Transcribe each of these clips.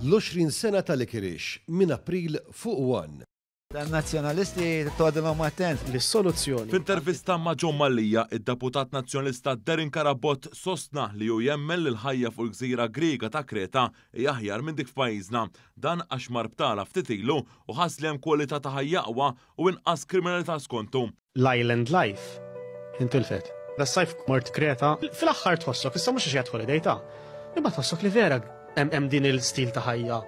L-20 sena tal-Ikirix minn April fuq 1. Dan nazjonalisti toħdilhom attent. L-soluzzjoni. F'intervista ma' Ġon Mallija, id-deputat nazjonalista Derin Karabot sostna li ju jemmen l-ħajja fuq gżira Griga ta' Kreta jaħjar minn dik f'pajjiżna. Dan għax marbtala ftit ilu u ħas li hemm kwalità ta' ħajjaqwa u inqas kriminalità skontu. L-Island Life intilfet. Da' sajf mort Kreta, fil-aħħar tħossok, issa mhux xi jadħol idejta. Imma tħossok li vera hemm din il-stil ta' ħajja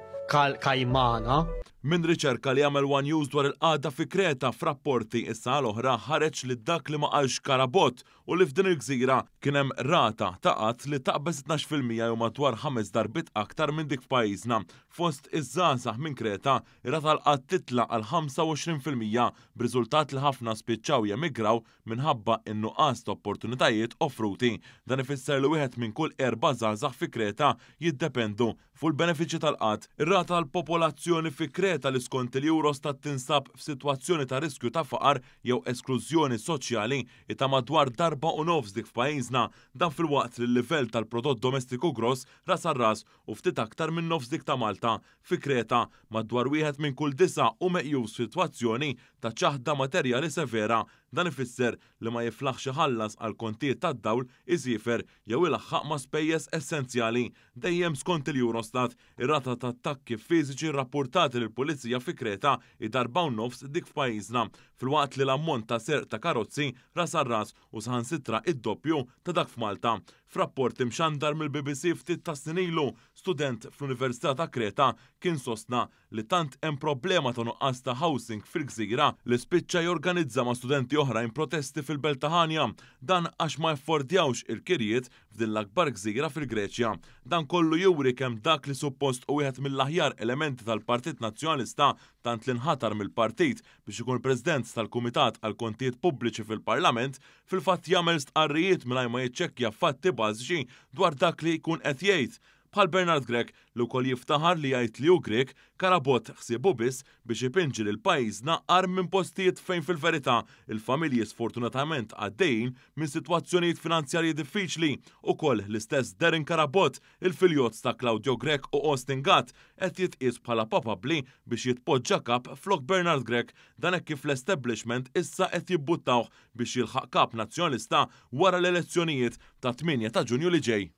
kajmana. Min riċerka li għamel One News dwar il-qada fi Kreta f'rapporti issa l-oħra ħareġ li dak li ma qalx karabot u li f'din il-gżira kien hemm rata ta' qatt li taqbeż 12% jew madwar ħames darbit aktar minn dik f'pajjiżna. Fost iż-żgħażagħ minn Kreta rata l-qatt titla' għal 25% b'riżultat li ħafna spiċċaw jemigraw minħabba in-nuqqas ta' opportunitajiet offruti. Dan ifisser li wieħed minn kull erba' żgħażagħ fi Kreta jiddependu fuq il benefiċċji tal qad Ir-rata l popolazzjoni fi Kreta rivela li skont il-Eurostat tinsab f'sitwazzjoni ta' riskju ta' faqar jew esklużjoni soċjali ta' madwar darba u nofs dik f'pajjiżna dan fil-waqt li l-livell tal-prodott domestiku gross ras ras u ftit aktar minn nofs dik ta' Malta fi Kreta madwar wieħed minn kull disa u meqjus sitwazzjoni ta' ċaħda materjali severa Dan ifisser li ma jiflaħx ħallas għal kontijiet tad-dawl iżifer jew ilaħħaq ma' spejjeż essenzjali dejjem skont il-Eurostat ir-rata ta' attakki fiżiċi rrappurtati lil pulizija fi Kreta idarbaw nofs dik f'pajjiżna fil-waqt li l-ammont ta' serq ta' karozzi ras ras u sitra id-doppju ta' dak f'Malta. Frapport imxandar mill-BBC ftit ta' sinilu, student fl-Università ta' Kreta kien sostna li tant hemm problema ta' nuqqas ta' housing fil-gżira li spiċċa jorganizza ma' studenti oħrajn protesti fil-belt dan għax ma jaffordjawx il-kirjiet f'din l-akbar gżira fil-Greċja. Dan kollu juri kemm dak li suppost u wieħed mill-aħjar elementi tal-Partit Nazzjonista tant li nħatar mill-partit biex ikun president tal-Kumitat għal kontijiet pubbliċi fil-Parlament, fil-fatt jagħmel stqarrijiet mingħajr ma jiċċekkja fatti bażiċi dwar dak li jkun qed jgħid bħal Bernard Grek li wkoll jiftaħar li jgħid li hu Grek karabot xsibu biss biex jipinġi lil pajjiż naqar minn postijiet fejn fil-verità il-familji sfortunatament għaddejjin minn sitwazzjonijiet finanzjarji diffiċli u koll l-istess Derin Karabot il-filjot ta' Claudio Grek u Austin Gatt qed jitqies bħala papabli biex jitpoġġa kap flok Bernard Grek dan kif l-establishment issa qed jibbuttawh biex jilħaq kap wara l-elezzjonijiet ta' 8 ta' Ġunju li ġej.